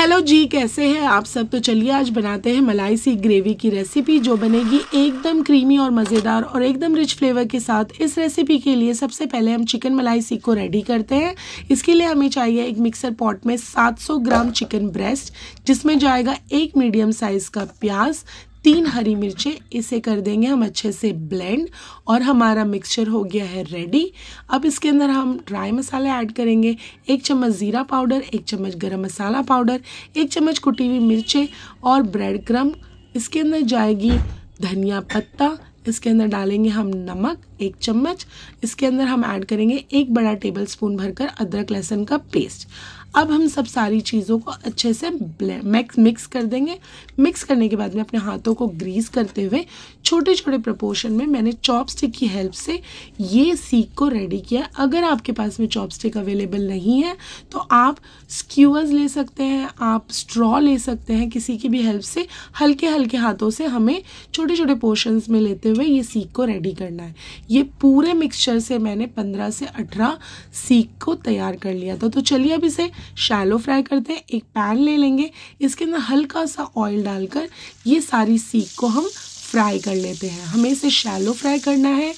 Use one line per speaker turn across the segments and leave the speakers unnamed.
hello जी कैसे हैं आप सब तो चलिए आज बनाते हैं मलाई सी ग्रेवी की रेसिपी जो बनेगी एकदम क्रीमी और मज़ेदार और एकदम रिच फ्लेवर के साथ इस रेसिपी के लिए सबसे पहले हम चिकन मलाई सीख को रेडी करते हैं इसके लिए हमें चाहिए एक मिक्सर पॉट में 700 ग्राम चिकन ब्रेस्ट जिसमें जाएगा एक मीडियम साइज़ का प्याज तीन हरी मिर्चें इसे कर देंगे हम अच्छे से ब्लेंड और हमारा मिक्सचर हो गया है रेडी अब इसके अंदर हम ड्राई मसाले ऐड करेंगे एक चम्मच ज़ीरा पाउडर एक चम्मच गरम मसाला पाउडर एक चम्मच कुटी हुई मिर्चें और ब्रेड क्रम इसके अंदर जाएगी धनिया पत्ता इसके अंदर डालेंगे हम नमक एक चम्मच इसके अंदर हम ऐड करेंगे एक बड़ा टेबल स्पून भरकर अदरक लहसुन का पेस्ट अब हम सब सारी चीज़ों को अच्छे से मिक्स मिक्स कर देंगे मिक्स करने के बाद में अपने हाथों को ग्रीस करते हुए छोटे छोटे प्रपोर्शन में मैंने चॉपस्टिक की हेल्प से ये सीख को रेडी किया अगर आपके पास में चॉपस्टिक अवेलेबल नहीं है तो आप स्क्यूअर्स ले सकते हैं आप स्ट्रॉ ले सकते हैं किसी की भी हेल्प से हल्के हल्के हाथों से हमें छोटे छोटे पोर्शंस में लेते हुए ये सीख को रेडी करना है ये पूरे मिक्सचर से मैंने पंद्रह से अठारह सीख को तैयार कर लिया था तो चलिए अब इसे शैलो फ्राई करते हैं एक पैन ले लेंगे इसके अंदर हल्का सा ऑयल डालकर ये सारी सीख को हम फ्राई कर लेते हैं हमें इसे शैलो फ्राई करना है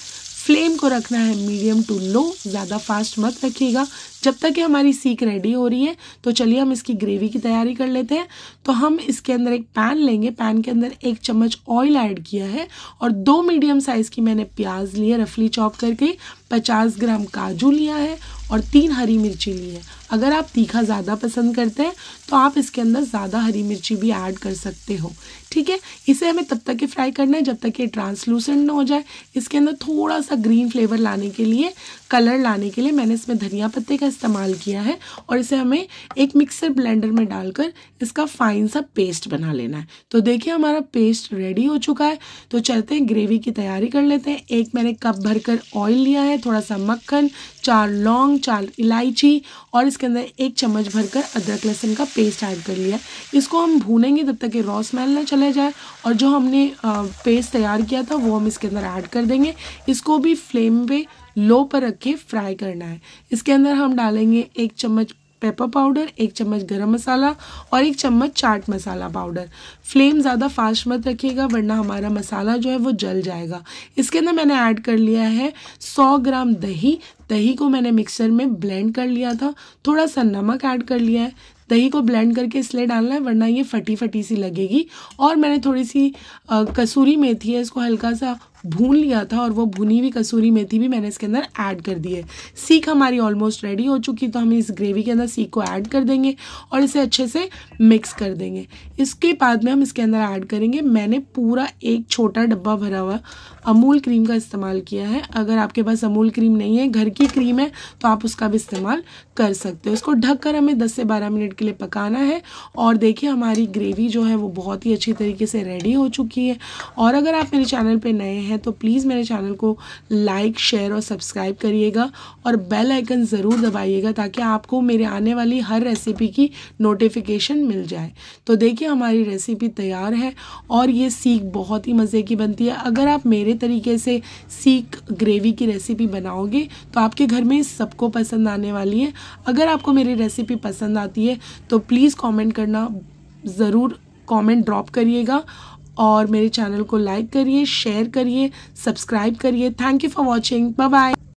फ्लेम को रखना है मीडियम टू लो ज़्यादा फास्ट मत रखिएगा जब तक कि हमारी सीख रेडी हो रही है तो चलिए हम इसकी ग्रेवी की तैयारी कर लेते हैं तो हम इसके अंदर एक पैन लेंगे पैन के अंदर एक चम्मच ऑयल ऐड किया है और दो मीडियम साइज़ की मैंने प्याज लिए रफली चॉप करके 50 ग्राम काजू लिया है और तीन हरी मिर्ची ली है अगर आप तीखा ज़्यादा पसंद करते हैं तो आप इसके अंदर ज़्यादा हरी मिर्ची भी ऐड कर सकते हो ठीक है इसे हमें तब तक ही फ्राई करना है जब तक ये ट्रांसलूसेंट ना हो जाए इसके अंदर थोड़ा सा ग्रीन फ्लेवर लाने के लिए कलर लाने के लिए मैंने इसमें धनिया पत्ते का इस्तेमाल किया है और इसे हमें एक मिक्सर ब्लेंडर में डालकर इसका फाइन सा पेस्ट बना लेना है तो देखिए हमारा पेस्ट रेडी हो चुका है तो चलते हैं ग्रेवी की तैयारी कर लेते हैं एक मैंने कप भर ऑयल लिया है थोड़ा सा मक्खन चार लौंग चार इलायची और इसके अंदर एक चम्मच भरकर अदरक लहसुन का पेस्ट ऐड कर लिया इसको हम भूनेंगे तब तक कि रॉ स्मेल ना चले जाए और जो हमने पेस्ट तैयार किया था वो हम इसके अंदर ऐड कर देंगे इसको भी फ्लेम पे लो पर रख के फ्राई करना है इसके अंदर हम डालेंगे एक चम्मच पेपर पाउडर एक चम्मच गरम मसाला और एक चम्मच चाट मसाला पाउडर फ्लेम ज़्यादा फास्ट मत रखिएगा वरना हमारा मसाला जो है वो जल जाएगा इसके अंदर मैंने ऐड कर लिया है 100 ग्राम दही दही को मैंने मिक्सर में ब्लेंड कर लिया था थोड़ा सा नमक ऐड कर लिया है दही को ब्लेंड करके इसलिए डालना है वरना ये फटी फटी सी लगेगी और मैंने थोड़ी सी आ, कसूरी मेथी है इसको हल्का सा भून लिया था और वो भुनी हुई कसूरी मेथी भी मैंने इसके अंदर ऐड कर दी है सीख हमारी ऑलमोस्ट रेडी हो चुकी तो हम इस ग्रेवी के अंदर सीख को ऐड कर देंगे और इसे अच्छे से मिक्स कर देंगे इसके बाद में हम इसके अंदर ऐड करेंगे मैंने पूरा एक छोटा डब्बा भरा हुआ अमूल क्रीम का इस्तेमाल किया है अगर आपके पास अमूल क्रीम नहीं है घर की क्रीम है तो आप उसका भी इस्तेमाल कर सकते हो इसको कर हमें 10 से 12 मिनट के लिए पकाना है और देखिए हमारी ग्रेवी जो है वो बहुत ही अच्छी तरीके से रेडी हो चुकी है और अगर आप मेरे चैनल पर नए हैं हैं तो प्लीज़ मेरे चैनल को लाइक शेयर और सब्सक्राइब करिएगा और बेल आइकन ज़रूर दबाइएगा ताकि आपको मेरे आने वाली हर रेसिपी की नोटिफिकेशन मिल जाए तो देखिए हमारी रेसिपी तैयार है और ये सीख बहुत ही मज़े की बनती है अगर आप मेरे तरीके से सीख ग्रेवी की रेसिपी बनाओगे तो आपके घर में सबको पसंद आने वाली है अगर आपको मेरी रेसिपी पसंद आती है तो प्लीज़ कॉमेंट करना ज़रूर कमेंट ड्रॉप करिएगा और मेरे चैनल को लाइक करिए शेयर करिए सब्सक्राइब करिए thank you for watching bye bye